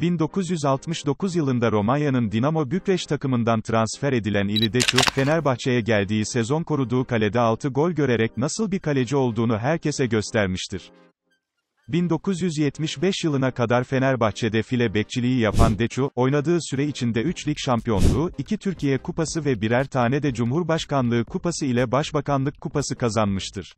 1969 yılında Romanya'nın Dinamo Bükreş takımından transfer edilen İlideçu, Fenerbahçe'ye geldiği sezon koruduğu kalede 6 gol görerek nasıl bir kaleci olduğunu herkese göstermiştir. 1975 yılına kadar Fenerbahçe'de file bekçiliği yapan Deçu, oynadığı süre içinde 3 lig şampiyonluğu, 2 Türkiye Kupası ve birer tane de Cumhurbaşkanlığı Kupası ile Başbakanlık Kupası kazanmıştır.